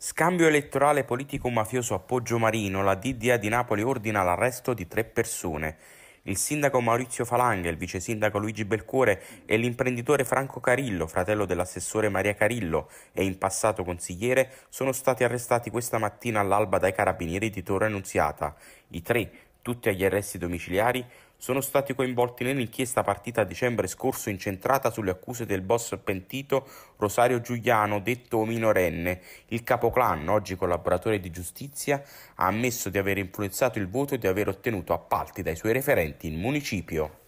Scambio elettorale politico-mafioso a Poggio Marino, la DDA di Napoli ordina l'arresto di tre persone. Il sindaco Maurizio Falanga, il vice sindaco Luigi Belcuore e l'imprenditore Franco Carillo, fratello dell'assessore Maria Carillo e in passato consigliere, sono stati arrestati questa mattina all'alba dai carabinieri di Torre Annunziata. I tre tutti agli arresti domiciliari sono stati coinvolti nell'inchiesta partita a dicembre scorso incentrata sulle accuse del boss pentito Rosario Giuliano, detto minorenne. Il capoclan, oggi collaboratore di giustizia, ha ammesso di aver influenzato il voto e di aver ottenuto appalti dai suoi referenti in municipio.